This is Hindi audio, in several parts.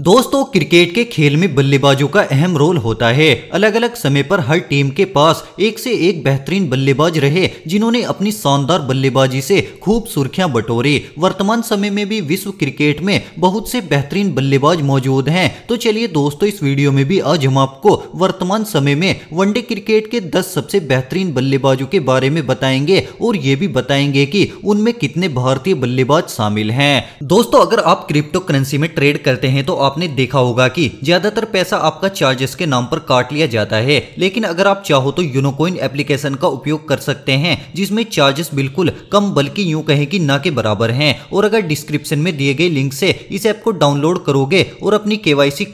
दोस्तों क्रिकेट के खेल में बल्लेबाजों का अहम रोल होता है अलग अलग समय पर हर टीम के पास एक से एक बेहतरीन बल्लेबाज रहे जिन्होंने अपनी शानदार बल्लेबाजी से खूब सुर्खियां बटोरी वर्तमान समय में भी विश्व क्रिकेट में बहुत से बेहतरीन बल्लेबाज मौजूद हैं तो चलिए दोस्तों इस वीडियो में भी आज हम आपको वर्तमान समय में वनडे क्रिकेट के दस सबसे बेहतरीन बल्लेबाजों के बारे में बताएंगे और ये भी बताएंगे की उनमें कितने भारतीय बल्लेबाज शामिल है दोस्तों अगर आप क्रिप्टो करेंसी में ट्रेड करते हैं तो आपने देखा होगा कि ज्यादातर पैसा आपका चार्जेस के नाम पर काट लिया जाता है लेकिन अगर आप चाहो तो यूनोकोइन एप्लीकेशन का उपयोग कर सकते हैं जिसमें चार्जेस बिल्कुल कम बल्कि यूं कहें कि ना के बराबर हैं और अगर डिस्क्रिप्शन में दिए गए लिंक से इस ऐप को डाउनलोड करोगे और अपनी के वाई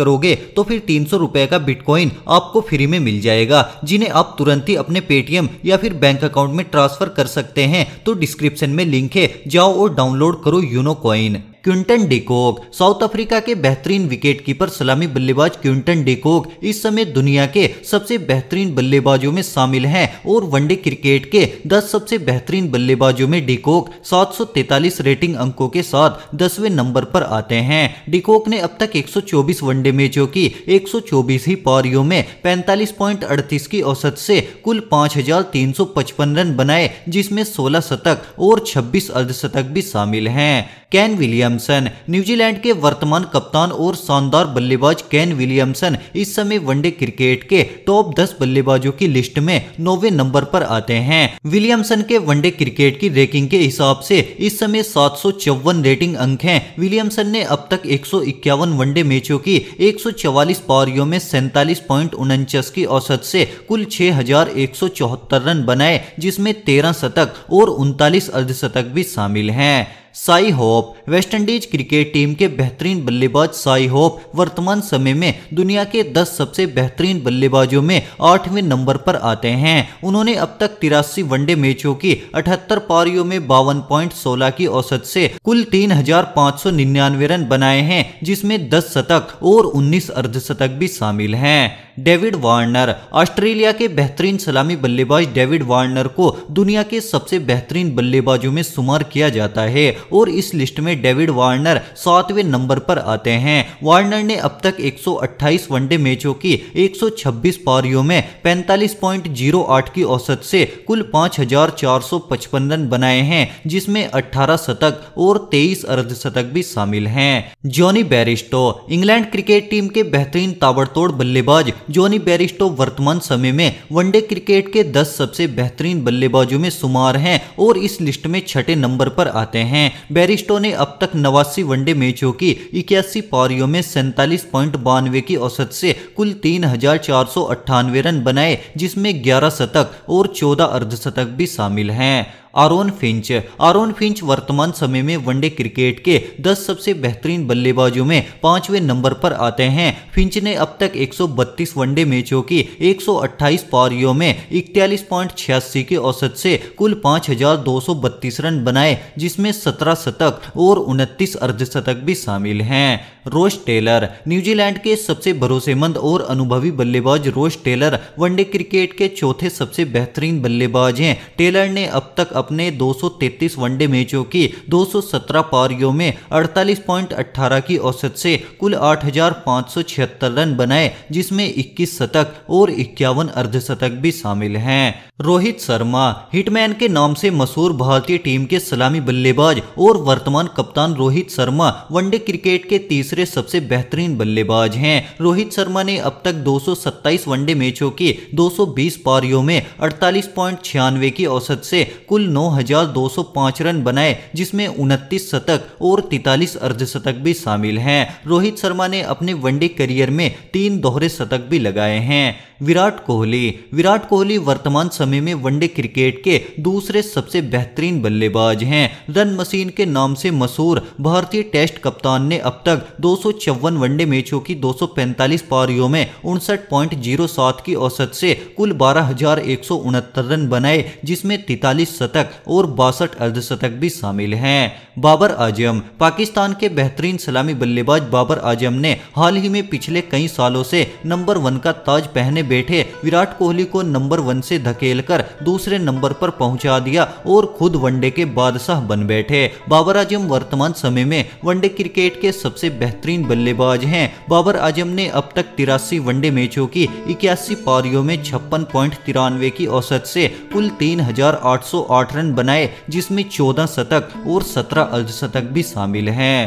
करोगे तो फिर तीन सौ का बिटकॉइन आपको फ्री में मिल जाएगा जिन्हें आप तुरंत ही अपने पेटीएम या फिर बैंक अकाउंट में ट्रांसफर कर सकते हैं तो डिस्क्रिप्शन में लिंक है जाओ और डाउनलोड करो Unocoin Quinton de Kock South Africa के बेहतरीन विकेटकीपर सलामी बल्लेबाज क्विंटन डिकोक इस समय दुनिया के सबसे बेहतरीन बल्लेबाजों में शामिल हैं और वनडे क्रिकेट के 10 सबसे बेहतरीन बल्लेबाजों में डिकोक 743 रेटिंग अंकों के साथ दसवें नंबर पर आते हैं डिकोक ने अब तक 124 वनडे मैचों की 124 ही पारियों में पैंतालीस की औसत से कुल पाँच रन बनाए जिसमें सोलह शतक और छब्बीस अर्धशतक भी शामिल हैं कैन विलियम विलियमसन न्यूजीलैंड के वर्तमान कप्तान और शानदार बल्लेबाज कैन विलियमसन इस समय वनडे क्रिकेट के टॉप दस बल्लेबाजों की लिस्ट में नौवे नंबर पर आते हैं विलियमसन के वनडे क्रिकेट की रैंकिंग के हिसाब से इस समय सात रेटिंग अंक है विलियमसन ने अब तक एक वनडे मैचों की एक पारियों में सैतालीस उनचास की औसत से कुल छह रन बनाए जिसमें 13 शतक और उनतालीस अर्धशतक भी शामिल हैं Shai Hope West Indies cricket team के बेहतरीन बल्लेबाज साई होप वर्तमान समय में दुनिया के 10 सबसे बेहतरीन बल्लेबाजों में आठवें नंबर पर आते हैं उन्होंने अब तक तिरासी वनडे मैचों की अठहत्तर पारियों में बावन पॉइंट सोलह की औसत से कुल तीन हजार पाँच सौ निन्यानवे रन बनाए हैं जिसमें दस शतक और उन्नीस अर्धशतक भी शामिल हैं डेविड वार्नर ऑस्ट्रेलिया के बेहतरीन सलामी बल्लेबाज डेविड वार्नर को दुनिया के सबसे बेहतरीन बल्लेबाजों में शुमार किया जाता है और इस लिस्ट में डेविड वार्नर सातवें नंबर पर आते हैं वार्नर ने अब तक 128 वनडे मैचों की 126 पारियों में 45.08 की औसत से कुल 5,455 रन बनाए हैं जिसमें 18 शतक और 23 अर्धशतक भी शामिल हैं Jonny Bairstow England cricket team के बेहतरीन ताबड़तोड़ बल्लेबाज जॉनी बेरिस्टो वर्तमान समय में वनडे क्रिकेट के 10 सबसे बेहतरीन बल्लेबाजों में शुमार हैं और इस लिस्ट में छठे नंबर पर आते हैं बेरिस्टो ने अब तक नवासी वनडे मैचों की इक्यासी पारियों में सैंतालीस पॉइंट बानवे की औसत से कुल तीन हजार चार सौ अट्ठानवे रन बनाए जिसमें ग्यारह शतक और चौदह अर्धशतक भी शामिल हैं आरोन फिंच आरोन फिंच वर्तमान समय में वनडे क्रिकेट के 10 सबसे बेहतरीन बल्लेबाजों में पांचवें नंबर पर आते हैं फिंच ने अब तक 132 वनडे मैचों की 128 पारियों में इकतालीस के औसत से कुल 5,232 रन बनाए जिसमें 17 शतक और उनतीस अर्धशतक भी शामिल हैं रोश टेलर न्यूजीलैंड के सबसे भरोसेमंद और अनुभवी बल्लेबाज रोश टेलर वनडे क्रिकेट के चौथे सबसे बेहतरीन बल्लेबाज हैं टेलर ने अब तक अपने 233 वनडे मैचों की 217 पारियों में 48.18 की औसत से कुल 8,576 रन बनाए जिसमें 21 शतक और इक्यावन अर्धशतक भी शामिल हैं रोहित शर्मा हिटमैन के नाम से मशहूर भारतीय टीम के सलामी बल्लेबाज और वर्तमान कप्तान रोहित शर्मा वनडे क्रिकेट के तीसरे सबसे बेहतरीन बल्लेबाज हैं रोहित शर्मा ने अब तक 227 वनडे मैचों की 220 पारियों में अड़तालीस की औसत से कुल 9,205 रन बनाए जिसमें उनतीस शतक और तैतालीस अर्धशतक भी शामिल हैं रोहित शर्मा ने अपने वनडे करियर में तीन दोहरे शतक भी लगाए हैं विराट कोहली विराट कोहली वर्तमान समय में वनडे क्रिकेट के दूसरे सबसे बेहतरीन बल्लेबाज हैं रन मशीन के नाम से मशहूर भारतीय टेस्ट कप्तान ने अब तक दो वनडे मैचों की 245 पारियों में उनसठ की औसत से कुल बारह रन बनाए जिसमें तैतालीस शतक शतक और बासठ अर्धशतक भी शामिल हैं बाबर आजम पाकिस्तान के बेहतरीन सलामी बल्लेबाज बाबर आजम ने हाल ही में पिछले कई सालों से नंबर वन का ताज पहने बैठे विराट कोहली को नंबर वन से धकेल कर दूसरे नंबर पर पहुंचा दिया और खुद वनडे के बादशाह बन बैठे बाबर आजम वर्तमान समय में वनडे क्रिकेट के सबसे बेहतरीन बल्लेबाज हैं बाबर आजम ने अब तक तिरासी वनडे मैचों की इक्यासी पारियों में छप्पन पॉइंट तिरानवे की औसत से कुल तीन हजार आठ सौ आठ आठ रन बनाए जिसमें चौदह शतक और सत्रह अर्धशतक भी शामिल हैं